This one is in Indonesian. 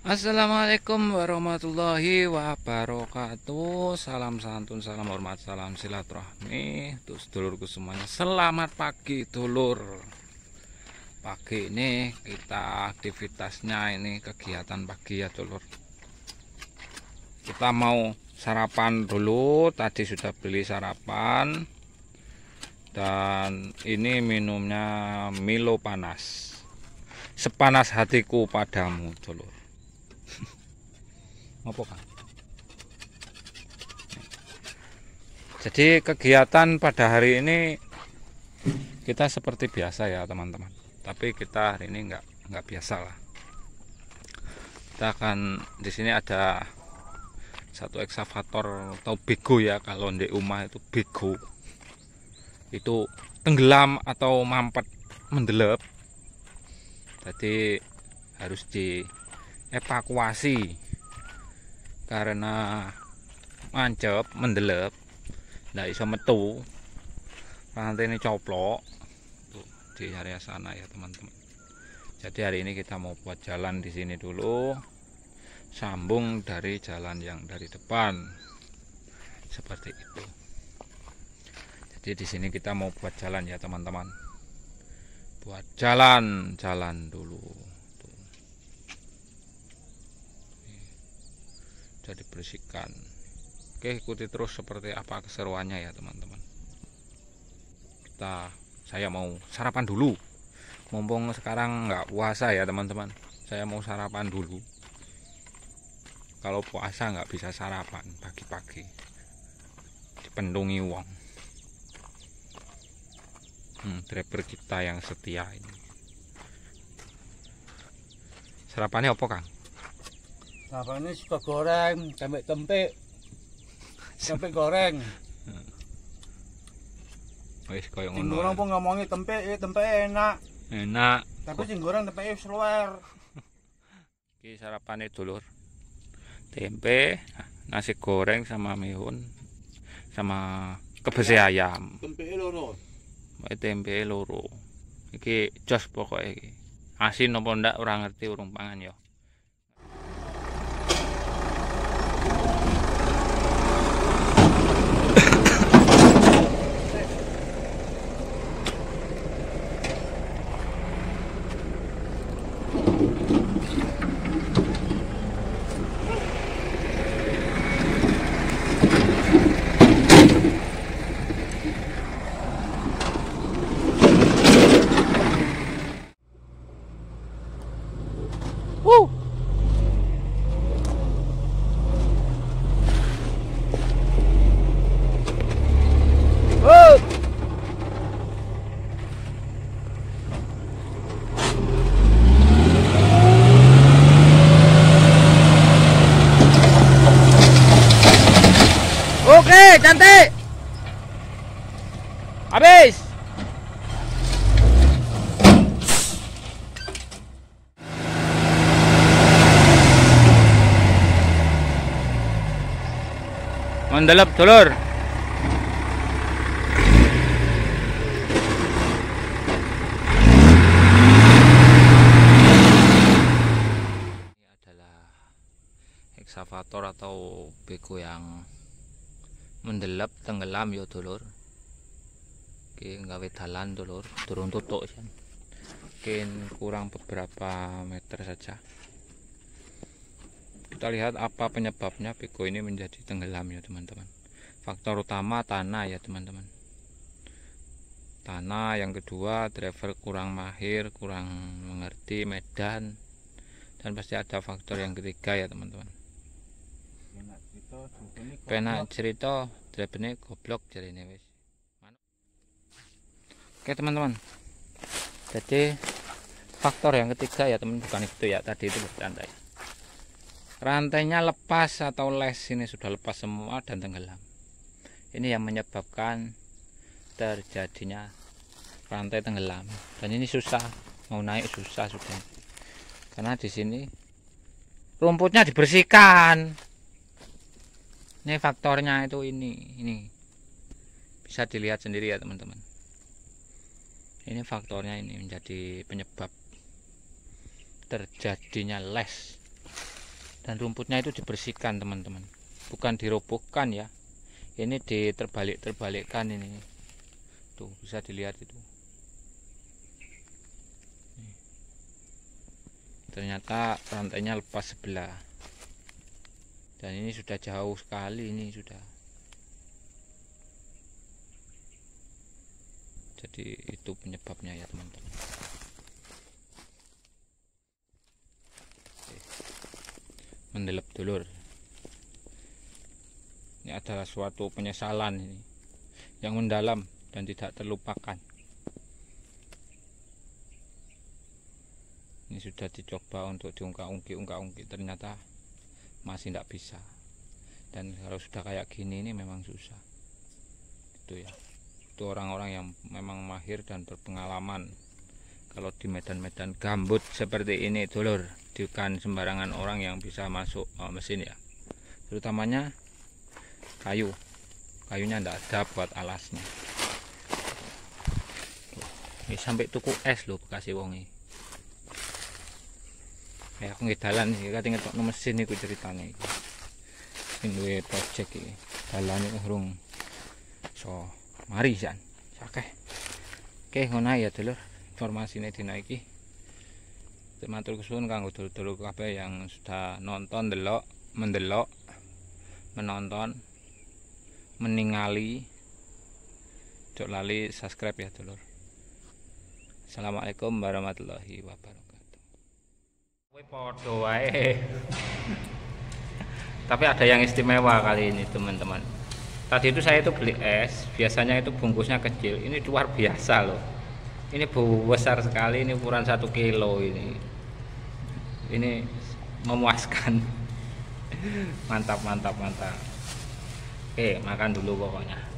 Assalamualaikum warahmatullahi wabarakatuh Salam santun, salam hormat, salam silaturahmi Untuk sedulurku semuanya Selamat pagi dulur Pagi ini kita aktivitasnya ini kegiatan pagi ya dulur Kita mau sarapan dulu Tadi sudah beli sarapan Dan ini minumnya Milo panas Sepanas hatiku padamu dulur apa Kang? Jadi kegiatan pada hari ini kita seperti biasa ya teman-teman. Tapi kita hari ini nggak nggak biasa lah. Kita akan di sini ada satu eksavator atau bego ya kalau di rumah itu bego itu tenggelam atau mampet mendelep jadi harus dievakuasi karena mancep mendelep ndak iso metu ini coplok tuh di area sana ya teman-teman jadi hari ini kita mau buat jalan di sini dulu sambung dari jalan yang dari depan seperti itu jadi di sini kita mau buat jalan ya teman-teman buat jalan jalan dulu sudah dibersihkan oke ikuti terus seperti apa keseruannya ya teman-teman kita saya mau sarapan dulu mumpung sekarang nggak puasa ya teman-teman saya mau sarapan dulu kalau puasa nggak bisa sarapan pagi-pagi dipendungi uang hmm, driver kita yang setia ini sarapannya apa kang? Bapak ini suka goreng, tempe tempe, tempe goreng. Hmm. Wis koyo ngono. Orang ya. pun ngomongi tempe, eh iya, tempe enak. Enak. Tapi sing goreng tempe iya wis luar. Iki sarapane dulur. Tempe, nasi goreng sama mihun sama kebese iya. ayam. Tempe loro. Tempe loro. Iki jos pokoknya Asin nopo ndak orang ngerti urung pangan ya. cantik, Habis. Mendelap dulur. adalah eksavator atau beko yang mendelap tenggelam yo dulur oke nggawe dalan dulur turun tutuk ya mungkin kurang beberapa meter saja kita lihat apa penyebabnya piko ini menjadi tenggelam ya teman-teman faktor utama tanah ya teman-teman tanah yang kedua driver kurang mahir kurang mengerti medan dan pasti ada faktor yang ketiga ya teman-teman penak cerita drebene goblok jarine wis oke teman-teman jadi faktor yang ketiga ya teman bukan itu ya tadi itu rantai rantainya lepas atau les ini sudah lepas semua dan tenggelam ini yang menyebabkan terjadinya rantai tenggelam dan ini susah mau naik susah sudah karena di sini rumputnya dibersihkan ini faktornya itu ini ini bisa dilihat sendiri ya teman-teman ini faktornya ini menjadi penyebab terjadinya les dan rumputnya itu dibersihkan teman-teman bukan dirobohkan ya ini diterbalik terbalikkan ini tuh bisa dilihat itu ternyata rantainya lepas sebelah dan ini sudah jauh sekali ini sudah jadi itu penyebabnya ya teman-teman mendelep dulur ini adalah suatu penyesalan ini yang mendalam dan tidak terlupakan ini sudah dicoba untuk diungkap ungki ungkap ungki ternyata masih tidak bisa dan kalau sudah kayak gini ini memang susah itu ya itu orang-orang yang memang mahir dan berpengalaman kalau di medan-medan gambut seperti ini dulur bukan sembarangan orang yang bisa masuk oh, mesin ya terutamanya kayu kayunya tidak ada buat alasnya ini sampai tuku es loh kasih wongi ya aku ngedalan sih kate ngetokno mesin iku ceritanya, iki sing duwe project iki dalane urung so mari sih akeh oke ngono ya dulur informasi dina dinaiki matur kesuwun kanggo dulur-dulur kabeh yang sudah nonton delok mendelok menonton meningali cok lali subscribe ya dulur Assalamualaikum warahmatullahi wabarakatuh podo wae. Tapi ada yang istimewa kali ini teman-teman. Tadi itu saya itu beli es, biasanya itu bungkusnya kecil. Ini luar biasa loh. Ini besar sekali, ini ukuran satu kilo ini. Ini memuaskan. mantap, mantap, mantap. Oke, makan dulu pokoknya.